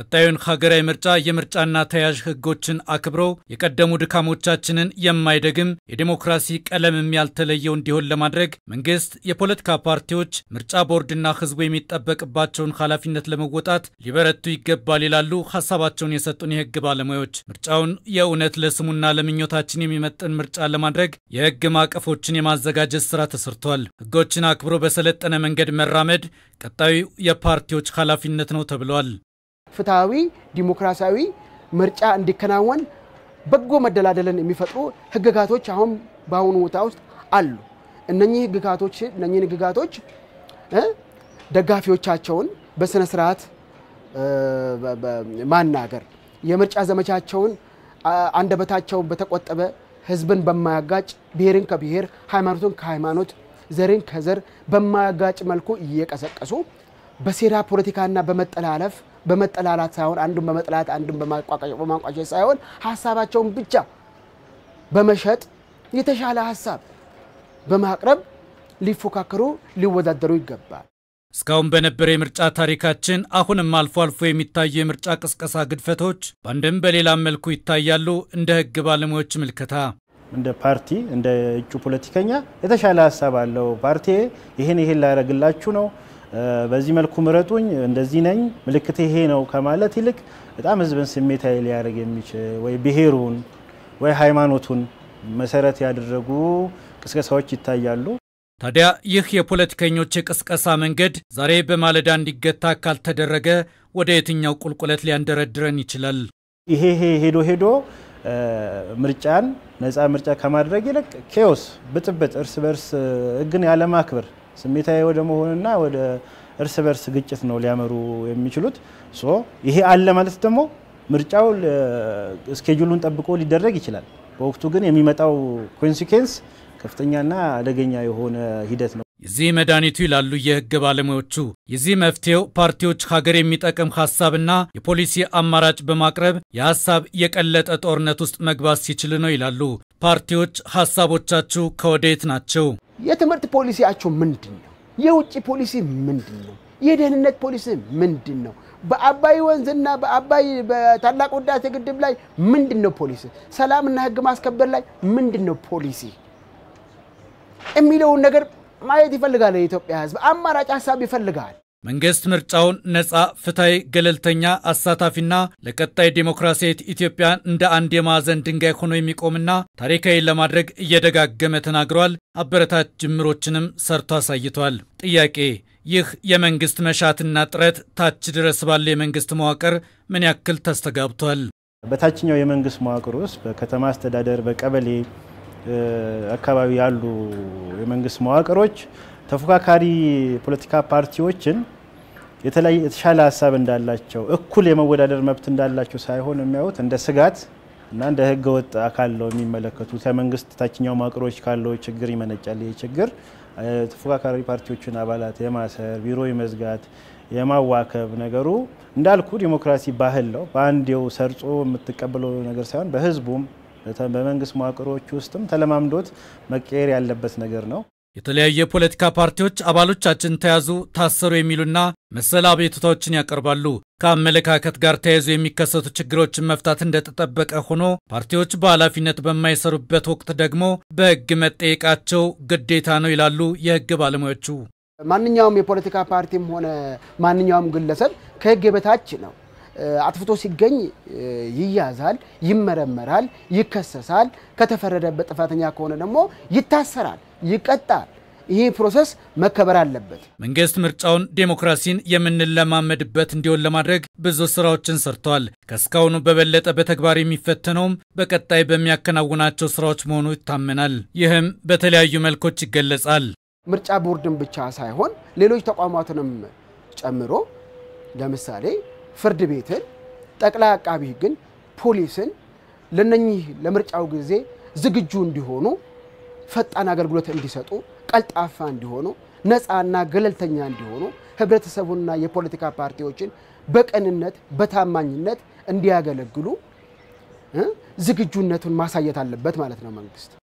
ቀጣዩን ሀገራዊ ምርጫ የምርጫና ተያዥ ህጎችን አክብሮ የቀደሙ ድካሞቻችንን የማይደግም የዴሞክራሲ ቀለምም ያልተለየው እንዲሆን ለማድረግ መንግስት፣ የፖለቲካ ፓርቲዎች፣ ምርጫ ቦርድና ህዝቡ የሚጠበቅባቸውን ኃላፊነት ለመወጣት ሊበረቱ ይገባል ይላሉ ሀሳባቸውን የሰጡን የህግ ባለሙያዎች። ምርጫውን የእውነት ለስሙና ለምኞታችን የሚመጥን ምርጫ ለማድረግ የህግ ማዕቀፎችን የማዘጋጀት ስራ ተሰርቷል። ህጎችን አክብሮ በሰለጠነ መንገድ መራመድ ቀጣዩ የፓርቲዎች ኃላፊነት ነው ተብሏል። ፍትሐዊ ዲሞክራሲያዊ ምርጫ እንዲከናወን በጎ መደላደልን የሚፈጥሩ ህግጋቶች አሁን በአሁኑ ቦታ ውስጥ አሉ። እነኚህ ህግጋቶች እነኚህን ህግጋቶች ደጋፊዎቻቸውን በስነ ስርዓት ማናገር የምርጫ ዘመቻቸውን አንደበታቸውን በተቆጠበ ህዝብን በማያጋጭ ብሔርን ከብሔር ሃይማኖትን ከሃይማኖት ዘርን ከዘር በማያጋጭ መልኩ እየቀሰቀሱ በሴራ ፖለቲካና በመጠላለፍ በመጠላላት ሳይሆን አንዱን በመጥላት አንዱን በማንቋሸሽ ሳይሆን ሀሳባቸውን ብቻ በመሸጥ የተሻለ ሀሳብ በማቅረብ ሊፎካከሩ ሊወዳደሩ ይገባል። እስካሁን በነበረ የምርጫ ታሪካችን አሁንም አልፎ አልፎ የሚታዩ የምርጫ ቅስቀሳ ግድፈቶች በአንድም በሌላም መልኩ ይታያሉ። እንደ ህግ ባለሙያዎች ምልከታ እንደ ፓርቲ እንደ እጩ ፖለቲከኛ የተሻለ ሀሳብ አለው ፓርቲ ይህን ይህን ላደረግላችሁ ነው በዚህ መልኩ ምረጡኝ፣ እንደዚህ ነኝ፣ ምልክት ይሄ ነው ከማለት ይልቅ በጣም ህዝብን ስሜታዊ ሊያደርግ የሚችል ወይ ብሔሩን ወይ ሃይማኖቱን መሰረት ያደረጉ ቅስቀሳዎች ይታያሉ። ታዲያ ይህ የፖለቲከኞች የቅስቀሳ መንገድ ዛሬ በማለዳ እንዲገታ ካልተደረገ ወደ የትኛው ቁልቁለት ሊያንደረድረን ይችላል? ይሄ ሄዶ ሄዶ ምርጫን ነፃ ምርጫ ከማድረግ ይልቅ ኬዎስ፣ ብጥብጥ፣ እርስ በርስ ህግን ያለማክበር ስሜታዊ ወደ መሆንና ወደ እርስ በርስ ግጭት ነው ሊያመሩ የሚችሉት። ሶ ይሄ አለ ማለት ደግሞ ምርጫው እስኬጁሉን ጠብቆ ሊደረግ ይችላል። በወቅቱ ግን የሚመጣው ኮንሲኬንስ ከፍተኛና አደገኛ የሆነ ሂደት ነው። የዚህ መድኃኒቱ ይላሉ የህግ ባለሙያዎቹ። የዚህ መፍትሄው ፓርቲዎች ሀገር የሚጠቅም ሀሳብና የፖሊሲ አማራጭ በማቅረብ የሀሳብ የቀለጠ ጦርነት ውስጥ መግባት ሲችል ነው ይላሉ። ፓርቲዎች ሀሳቦቻችሁ ከወዴት ናቸው? የትምህርት ፖሊሲያችሁ ምንድን ነው? የውጭ ፖሊሲ ምንድን ነው? የደህንነት ፖሊሲ ምንድን ነው? በአባይ ወንዝና በአባይ በታላቅ ህዳሴ ግድብ ላይ ምንድን ነው ፖሊሲ? ሰላምና ህግ ማስከበር ላይ ምንድን ነው ፖሊሲ የሚለውን ነገር ማየት ይፈልጋል። የኢትዮጵያ ህዝብ አማራጭ ሀሳብ ይፈልጋል። መንግስት ምርጫውን ነፃ፣ ፍትሐዊ፣ ገለልተኛ፣ አሳታፊና ለቀጣይ ዴሞክራሲያዊት ኢትዮጵያን እንደ አንድ የማዕዘን ድንጋይ ሆኖ የሚቆምና ታሪካዊ ለማድረግ እየደጋገመ ተናግሯል። አበረታች ጅምሮችንም ሰርቶ አሳይቷል። ጥያቄ ይህ የመንግስት መሻትና ጥረት ታች ድረስ ባለው የመንግስት መዋቅር ምን ያክል ተስተጋብቷል? በታችኛው የመንግስት መዋቅር ውስጥ በከተማ አስተዳደር፣ በቀበሌ አካባቢ ያሉ የመንግስት መዋቅሮች ተፎካካሪ ፖለቲካ ፓርቲዎችን የተለያየ የተሻለ ሀሳብ እንዳላቸው እኩል የመወዳደር መብት እንዳላቸው ሳይሆን የሚያዩት እንደ ስጋት እና እንደ ህገወጥ አካል ነው የሚመለከቱት። ከመንግስት ታችኛው መዋቅሮች ካለው ችግር ይመነጫል። ይህ ችግር ተፎካካሪ ፓርቲዎችን አባላት የማሰር ቢሮ የመዝጋት የማዋከብ ነገሩ እንዳልኩ ዲሞክራሲ ባህል ነው። በአንዴው ሰርጾ የምትቀበለው ነገር ሳይሆን በህዝቡም በመንግስት መዋቅሮች ውስጥም ተለማምዶት መቀየር ያለበት ነገር ነው። የተለያዩ የፖለቲካ ፓርቲዎች አባሎቻችን ተያዙ፣ ታሰሩ የሚሉና መሰል አቤቱታዎችን ያቀርባሉ። ከአመለካከት ጋር ተያይዞ የሚከሰቱ ችግሮችን መፍታት እንደተጠበቀ ሆኖ ፓርቲዎች በኃላፊነት በማይሰሩበት ወቅት ደግሞ በህግ መጠየቃቸው ግዴታ ነው ይላሉ የህግ ባለሙያዎቹ። ማንኛውም የፖለቲካ ፓርቲም ሆነ ማንኛውም ግለሰብ ከህግ በታች ነው። አጥፍቶ ሲገኝ ይያዛል፣ ይመረመራል፣ ይከሰሳል። ከተፈረደበት ጥፋተኛ ከሆነ ደግሞ ይታሰራል፣ ይቀጣል። ይህ ፕሮሰስ መከበር አለበት። መንግስት ምርጫውን ዴሞክራሲን የምንለማመድበት እንዲሆን ለማድረግ ብዙ ስራዎችን ሰርቷል። ከእስካሁኑ በበለጠ በተግባር የሚፈተነውም በቀጣይ በሚያከናውናቸው ስራዎች መሆኑ ይታመናል። ይህም በተለያዩ መልኮች ይገለጻል። ምርጫ ቦርድን ብቻ ሳይሆን ሌሎች ተቋማትንም ጨምሮ ለምሳሌ ፍርድ ቤትን፣ ጠቅላይ አቃቢ ሕግን፣ ፖሊስን ለነኚህ ለምርጫው ጊዜ ዝግጁ እንዲሆኑ ፈጣን አገልግሎት እንዲሰጡ፣ ቀልጣፋ እንዲሆኑ፣ ነፃና ገለልተኛ እንዲሆኑ ህብረተሰቡና የፖለቲካ ፓርቲዎችን በቅንነት በታማኝነት እንዲያገለግሉ ዝግጁነቱን ማሳየት አለበት ማለት ነው መንግስት።